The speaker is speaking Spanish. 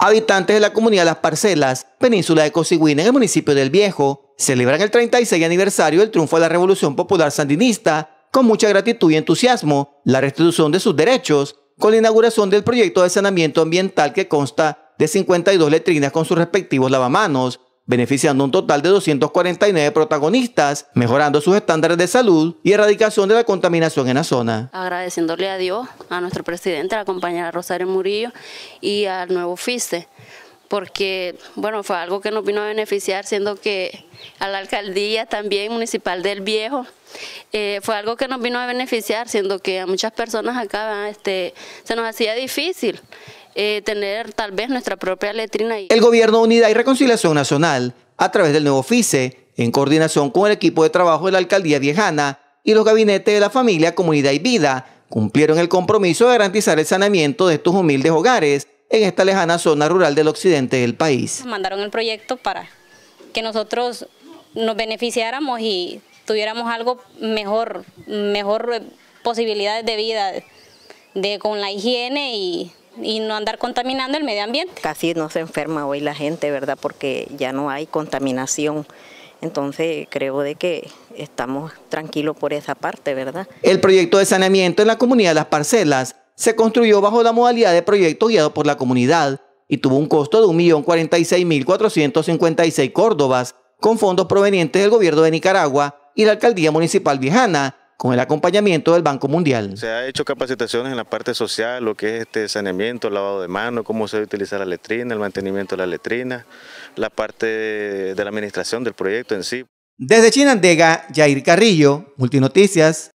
Habitantes de la comunidad Las Parcelas, península de Cosigüín, en el municipio del Viejo, celebran el 36 aniversario del triunfo de la Revolución Popular Sandinista con mucha gratitud y entusiasmo, la restitución de sus derechos, con la inauguración del proyecto de saneamiento ambiental que consta de 52 letrinas con sus respectivos lavamanos, beneficiando un total de 249 protagonistas, mejorando sus estándares de salud y erradicación de la contaminación en la zona. Agradeciéndole a Dios, a nuestro presidente, a la compañera Rosario Murillo y al nuevo Fiste, porque bueno, fue algo que nos vino a beneficiar, siendo que a la alcaldía también municipal del Viejo, eh, fue algo que nos vino a beneficiar, siendo que a muchas personas acá este, se nos hacía difícil eh, tener tal vez nuestra propia letrina. El Gobierno Unidad y Reconciliación Nacional, a través del nuevo FICE, en coordinación con el equipo de trabajo de la Alcaldía Viejana y los gabinetes de la familia, comunidad y vida, cumplieron el compromiso de garantizar el saneamiento de estos humildes hogares en esta lejana zona rural del occidente del país. Mandaron el proyecto para que nosotros nos beneficiáramos y tuviéramos algo mejor, mejor eh, posibilidades de vida de, con la higiene y y no andar contaminando el medio ambiente. Casi no se enferma hoy la gente, ¿verdad? Porque ya no hay contaminación. Entonces creo de que estamos tranquilos por esa parte, ¿verdad? El proyecto de saneamiento en la comunidad de Las Parcelas se construyó bajo la modalidad de proyecto guiado por la comunidad y tuvo un costo de 1.046.456 córdobas con fondos provenientes del gobierno de Nicaragua y la alcaldía municipal viejana con el acompañamiento del Banco Mundial. Se ha hecho capacitaciones en la parte social, lo que es este saneamiento, lavado de manos, cómo se utiliza utilizar la letrina, el mantenimiento de la letrina, la parte de la administración del proyecto en sí. Desde Chinandega, Jair Carrillo, Multinoticias.